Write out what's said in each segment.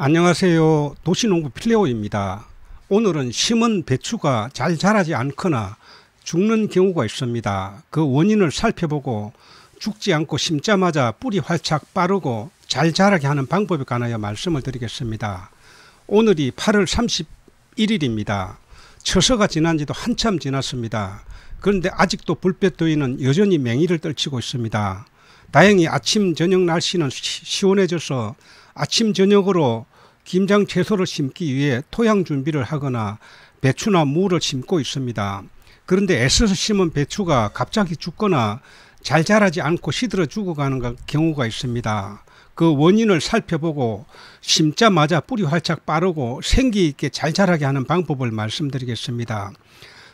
안녕하세요. 도시농부 필레오입니다. 오늘은 심은 배추가 잘 자라지 않거나 죽는 경우가 있습니다. 그 원인을 살펴보고 죽지 않고 심자마자 뿌리 활짝 빠르고 잘 자라게 하는 방법에 관하여 말씀을 드리겠습니다. 오늘이 8월 31일입니다. 처서가 지난 지도 한참 지났습니다. 그런데 아직도 불볕더위는 여전히 맹위를 떨치고 있습니다. 다행히 아침 저녁 날씨는 시원해져서 아침 저녁으로 김장 채소를 심기 위해 토양 준비를 하거나 배추나 무를 심고 있습니다. 그런데 애써서 심은 배추가 갑자기 죽거나 잘 자라지 않고 시들어 죽어가는 경우가 있습니다. 그 원인을 살펴보고 심자마자 뿌리 활짝 빠르고 생기 있게 잘 자라게 하는 방법을 말씀드리겠습니다.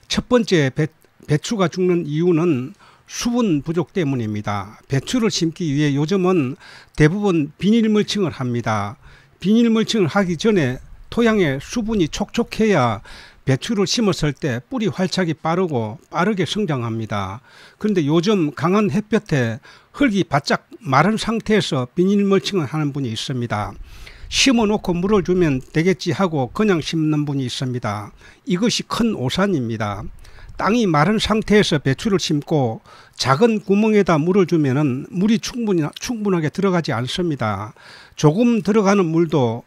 첫 번째 배, 배추가 죽는 이유는 수분 부족 때문입니다. 배추를 심기 위해 요즘은 대부분 비닐 물칭을 합니다. 비닐 물칭을 하기 전에 토양에 수분이 촉촉해야 배추를 심었을 때 뿌리 활착이 빠르고 빠르게 성장합니다. 그런데 요즘 강한 햇볕에 흙이 바짝 마른 상태에서 비닐 멀칭을 하는 분이 있습니다. 심어놓고 물을 주면 되겠지 하고 그냥 심는 분이 있습니다. 이것이 큰 오산입니다. 땅이 마른 상태에서 배추를 심고 작은 구멍에다 물을 주면은 물이 충분히 충분하게 들어가지 않습니다. 조금 들어가는 물도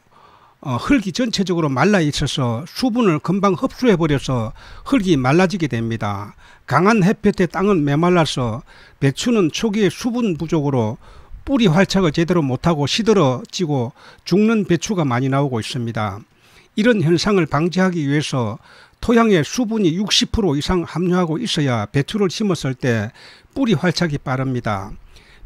어, 흙이 전체적으로 말라 있어서 수분을 금방 흡수해 버려서 흙이 말라지게 됩니다. 강한 햇볕에 땅은 메말라서 배추는 초기에 수분 부족으로 뿌리 활착을 제대로 못하고 시들어지고 죽는 배추가 많이 나오고 있습니다. 이런 현상을 방지하기 위해서 토양에 수분이 60% 이상 함유하고 있어야 배추를 심었을 때 뿌리 활착이 빠릅니다.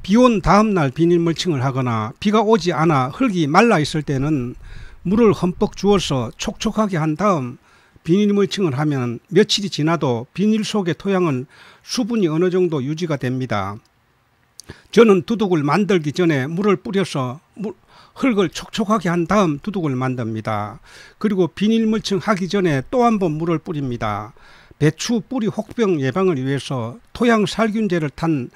비 온 다음날 비닐 물칭을 하거나 비가 오지 않아 흙이 말라 있을 때는 물을 흠뻑 주어서 촉촉하게 한 다음 비닐 물칭을 하면 며칠이 지나도 비닐 속의 토양은 수분이 어느 정도 유지가 됩니다. 저는 두둑을 만들기 전에 물을 뿌려서 물, 흙을 촉촉하게 한 다음 두둑을 만듭니다. 그리고 비닐 물층 하기 전에 또 한 번 물을 뿌립니다. 배추 뿌리 혹병 예방을 위해서 토양 살균제를 탄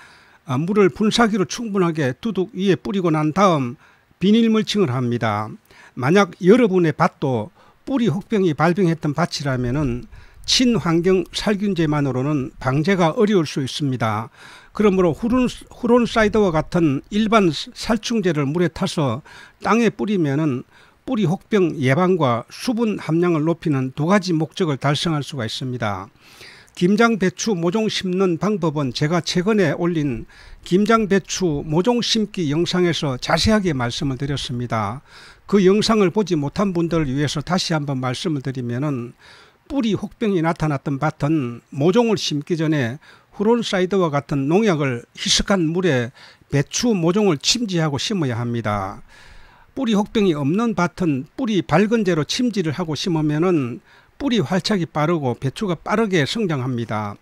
어, 물을 분사기로 충분하게 두둑 위에 뿌리고 난 다음 비닐 물칭을 합니다. 만약 여러분의 밭도 뿌리 혹병이 발병했던 밭이라면 친환경 살균제만으로는 방제가 어려울 수 있습니다. 그러므로 후론, 후론사이드와 같은 일반 살충제를 물에 타서 땅에 뿌리면 뿌리 혹병 예방과 수분 함량을 높이는 두 가지 목적을 달성할 수가 있습니다. 김장 배추 모종 심는 방법은 제가 최근에 올린 김장 배추 모종 심기 영상에서 자세하게 말씀을 드렸습니다. 그 영상을 보지 못한 분들을 위해서 다시 한번 말씀을 드리면은 뿌리 혹병이 나타났던 밭은 모종을 심기 전에 후론사이드와 같은 농약을 희석한 물에 배추 모종을 침지하고 심어야 합니다. 뿌리 혹병이 없는 밭은 뿌리 밝은 재로 침지를 하고 심으면은 뿌리 활착이 빠르고 배추가 빠르게 성장합니다.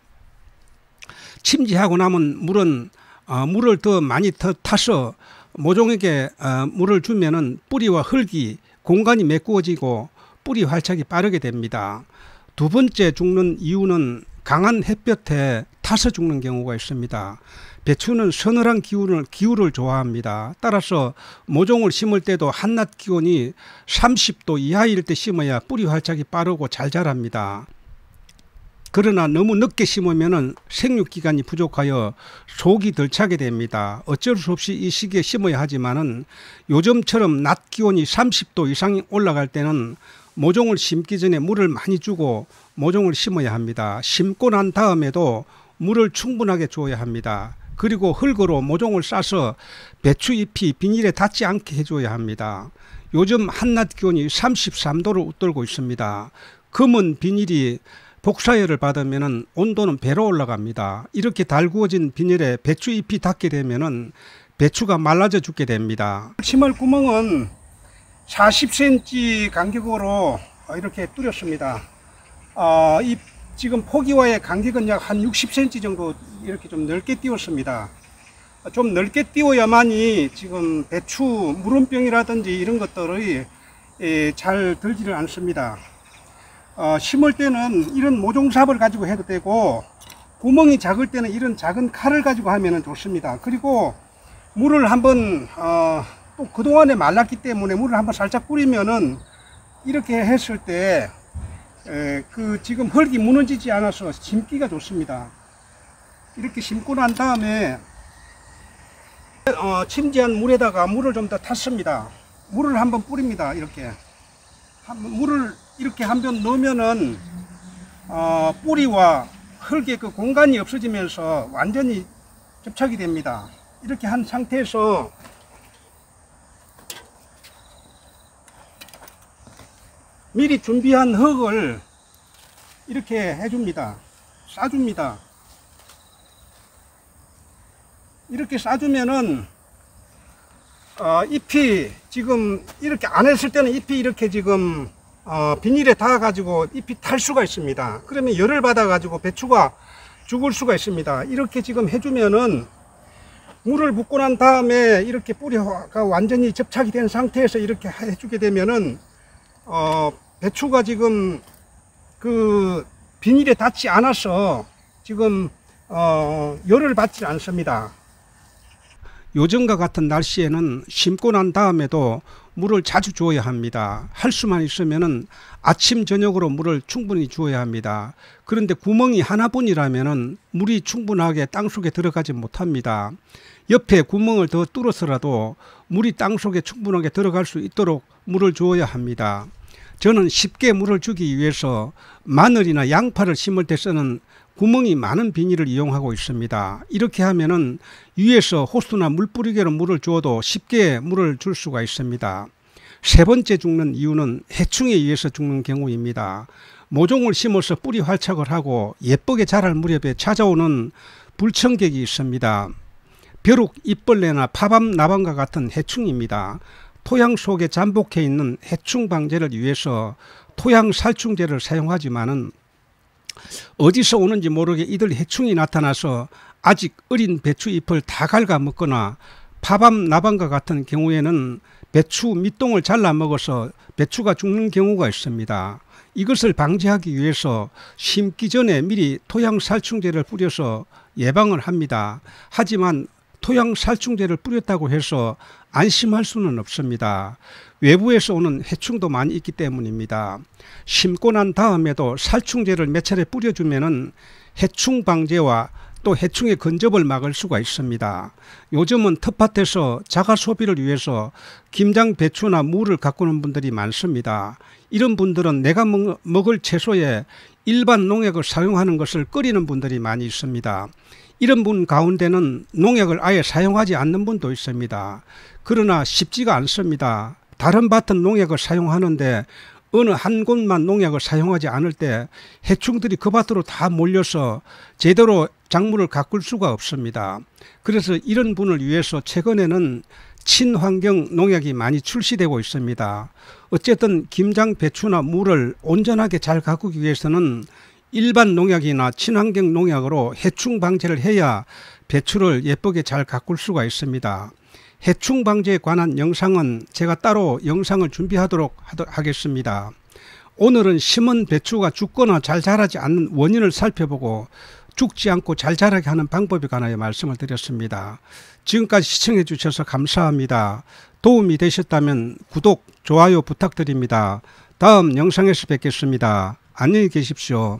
침지하고 남은 물은 어, 물을 더 많이 더 타서 모종에게 어, 물을 주면은 뿌리와 흙이 공간이 메꾸어지고 뿌리 활착이 빠르게 됩니다. 두 번째 죽는 이유는 강한 햇볕에 타서 죽는 경우가 있습니다. 배추는 서늘한 기후를, 기후를 좋아합니다. 따라서 모종을 심을 때도 한낮 기온이 30도 이하일 때 심어야 뿌리 활착이 빠르고 잘 자랍니다. 그러나 너무 늦게 심으면 생육기간이 부족하여 속이 덜 차게 됩니다. 어쩔 수 없이 이 시기에 심어야 하지만 은 요즘처럼 낮 기온이 30도 이상이 올라갈 때는 모종을 심기 전에 물을 많이 주고 모종을 심어야 합니다. 심고 난 다음에도 물을 충분하게 줘야 합니다. 그리고 흙으로 모종을 싸서 배추 잎이 비닐에 닿지 않게 해줘야 합니다. 요즘 한낮 기온이 33도를 웃돌고 있습니다. 금은 비닐이 복사열을 받으면 온도는 배로 올라갑니다. 이렇게 달구어진 비닐에 배추 잎이 닿게 되면 배추가 말라져 죽게 됩니다. 심을 구멍은 40cm 간격으로 이렇게 뚫었습니다. 어, 이 지금 포기와의 간격은 약 한 60cm 정도 이렇게 좀 넓게 띄웠습니다. 좀 넓게 띄워야만이 지금 배추 무름병이라든지 이런 것들이 예, 잘 들지를 않습니다. 어, 심을 때는 이런 모종삽을 가지고 해도 되고 구멍이 작을 때는 이런 작은 칼을 가지고 하면 좋습니다. 그리고 물을 한번 어, 어, 그동안에 말랐기 때문에 물을 한번 살짝 뿌리면은 이렇게 했을 때 그 지금 흙이 무너지지 않아서 심기가 좋습니다. 이렇게 심고 난 다음에 어, 침지한 물에다가 물을 좀 더 탔습니다. 물을 한번 뿌립니다. 이렇게 한, 물을 이렇게 한번 넣으면은 어, 뿌리와 흙의 그 공간이 없어지면서 완전히 접착이 됩니다. 이렇게 한 상태에서 미리 준비한 흙을 이렇게 해줍니다. 싸줍니다. 이렇게 싸주면은 어, 잎이 지금 이렇게 안 했을 때는 잎이 이렇게 지금 어, 비닐에 닿아 가지고 잎이 탈 수가 있습니다 그러면 열을 받아 가지고 배추가 죽을 수가 있습니다 이렇게 지금 해주면은 물을 붓고 난 다음에 이렇게 뿌리가 완전히 접착이 된 상태에서 이렇게 해주게 되면은 어, 배추가 지금 그 비닐에 닿지 않아서 지금 어 열을 받지 않습니다. 요즘과 같은 날씨에는 심고 난 다음에도 물을 자주 주어야 합니다. 할 수만 있으면 아침 저녁으로 물을 충분히 주어야 합니다. 그런데 구멍이 하나뿐이라면 물이 충분하게 땅속에 들어가지 못합니다. 옆에 구멍을 더 뚫어서라도 물이 땅속에 충분하게 들어갈 수 있도록 물을 주어야 합니다. 저는 쉽게 물을 주기 위해서 마늘이나 양파를 심을 때 쓰는 구멍이 많은 비닐을 이용하고 있습니다. 이렇게 하면은 위에서 호수나 물뿌리개로 물을 주어도 쉽게 물을 줄 수가 있습니다. 세 번째 죽는 이유는 해충에 의해서 죽는 경우입니다. 모종을 심어서 뿌리 활착을 하고 예쁘게 자랄 무렵에 찾아오는 불청객이 있습니다. 벼룩, 잎벌레나 파밤, 나방과 같은 해충입니다. 토양 속에 잠복해 있는 해충 방제를 위해서 토양 살충제를 사용하지만은 어디서 오는지 모르게 이들 해충이 나타나서 아직 어린 배추 잎을 다 갉아먹거나 파밤 나방과 같은 경우에는 배추 밑동을 잘라 먹어서 배추가 죽는 경우가 있습니다. 이것을 방지하기 위해서 심기 전에 미리 토양 살충제를 뿌려서 예방을 합니다. 하지만 토양 살충제를 뿌렸다고 해서 안심할 수는 없습니다. 외부에서 오는 해충도 많이 있기 때문입니다. 심고 난 다음에도 살충제를 몇 차례 뿌려주면 해충 방제와 또 해충의 근접을 막을 수가 있습니다. 요즘은 텃밭에서 자가 소비를 위해서 김장 배추나 무를 가꾸는 분들이 많습니다. 이런 분들은 내가 먹을 채소에 일반 농약을 사용하는 것을 끓이는 분들이 많이 있습니다. 이런 분 가운데는 농약을 아예 사용하지 않는 분도 있습니다. 그러나 쉽지가 않습니다. 다른 밭은 농약을 사용하는데 어느 한 곳만 농약을 사용하지 않을 때 해충들이 그 밭으로 다 몰려서 제대로 작물을 가꿀 수가 없습니다. 그래서 이런 분을 위해서 최근에는 친환경 농약이 많이 출시되고 있습니다. 어쨌든 김장 배추나 무를 온전하게 잘 가꾸기 위해서는 일반 농약이나 친환경 농약으로 해충 방제를 해야 배추를 예쁘게 잘 가꿀 수가 있습니다. 해충 방제에 관한 영상은 제가 따로 영상을 준비하도록 하겠습니다. 오늘은 심은 배추가 죽거나 잘 자라지 않는 원인을 살펴보고 죽지 않고 잘 자라게 하는 방법에 관하여 말씀을 드렸습니다. 지금까지 시청해 주셔서 감사합니다. 도움이 되셨다면 구독, 좋아요 부탁드립니다. 다음 영상에서 뵙겠습니다. 안녕히 계십시오.